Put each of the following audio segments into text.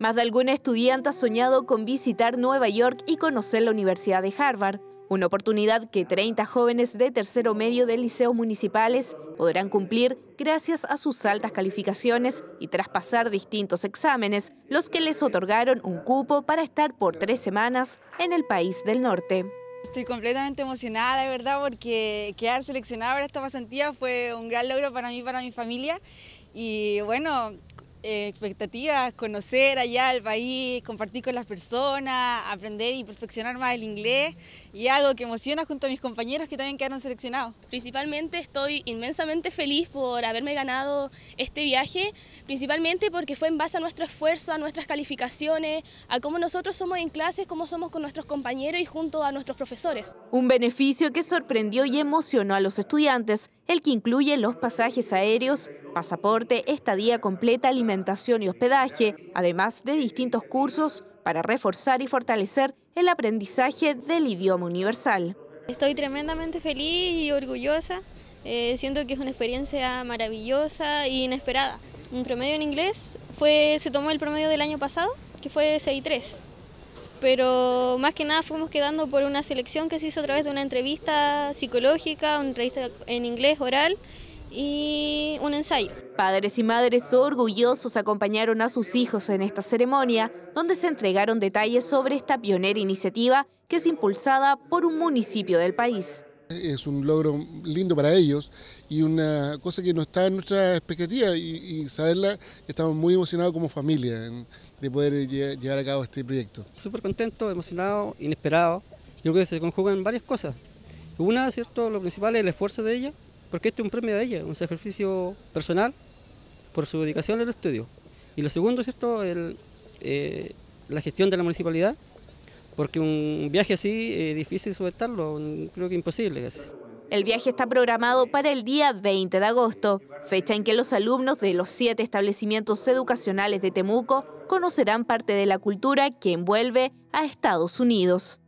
Más de alguna estudiante ha soñado con visitar Nueva York y conocer la Universidad de Harvard, una oportunidad que 30 jóvenes de tercero medio de liceos municipales podrán cumplir gracias a sus altas calificaciones y tras pasar distintos exámenes, los que les otorgaron un cupo para estar por tres semanas en el país del norte. Estoy completamente emocionada, de verdad, porque quedar seleccionada para esta pasantía fue un gran logro para mí y para mi familia. Y bueno, eh, expectativas, conocer allá el país, compartir con las personas, aprender y perfeccionar más el inglés y algo que emociona junto a mis compañeros que también quedaron seleccionados. Principalmente estoy inmensamente feliz por haberme ganado este viaje, principalmente porque fue en base a nuestro esfuerzo, a nuestras calificaciones, a cómo nosotros somos en clases, cómo somos con nuestros compañeros y junto a nuestros profesores. Un beneficio que sorprendió y emocionó a los estudiantes, el que incluye los pasajes aéreos, pasaporte, estadía completa, alimentación alimentación y hospedaje, además de distintos cursos para reforzar y fortalecer el aprendizaje del idioma universal. Estoy tremendamente feliz y orgullosa. Eh, siento que es una experiencia maravillosa e inesperada. Un promedio en inglés fue, se tomó el promedio del año pasado, que fue 6.3. Pero más que nada fuimos quedando por una selección que se hizo a través de una entrevista psicológica, una entrevista en inglés oral y ensayo. Padres y madres orgullosos acompañaron a sus hijos en esta ceremonia, donde se entregaron detalles sobre esta pionera iniciativa que es impulsada por un municipio del país. Es un logro lindo para ellos y una cosa que no está en nuestra expectativa y, saberla, estamos muy emocionados como familia de poder llevar a cabo este proyecto. Súper contento, emocionado, inesperado. Yo creo que se conjugan varias cosas. Una, ¿cierto? Lo principal es el esfuerzo de ella, porque este es un premio de ella, un sacrificio personal por su dedicación al estudio. Y lo segundo, ¿cierto? El, eh, la gestión de la municipalidad, porque un viaje así es eh, difícil solventarlo, creo que imposible El viaje está programado para el día 20 de agosto, fecha en que los alumnos de los siete establecimientos educacionales de Temuco conocerán parte de la cultura que envuelve a Estados Unidos.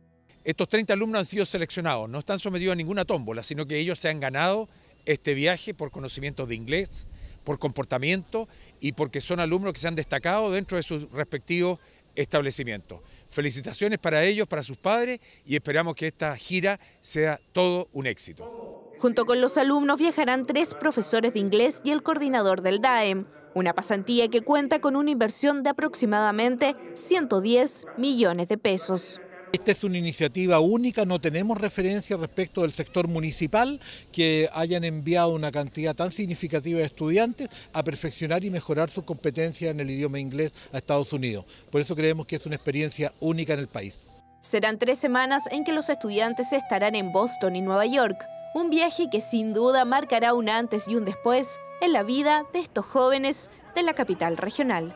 Estos 30 alumnos han sido seleccionados, no están sometidos a ninguna tómbola, sino que ellos se han ganado este viaje por conocimiento de inglés, por comportamiento y porque son alumnos que se han destacado dentro de sus respectivos establecimientos. Felicitaciones para ellos, para sus padres y esperamos que esta gira sea todo un éxito. Junto con los alumnos viajarán tres profesores de inglés y el coordinador del DAEM, una pasantía que cuenta con una inversión de aproximadamente 110 millones de pesos. Esta es una iniciativa única, no tenemos referencia respecto del sector municipal que hayan enviado una cantidad tan significativa de estudiantes a perfeccionar y mejorar su competencia en el idioma inglés a Estados Unidos. Por eso creemos que es una experiencia única en el país. Serán tres semanas en que los estudiantes estarán en Boston y Nueva York, un viaje que sin duda marcará un antes y un después en la vida de estos jóvenes de la capital regional.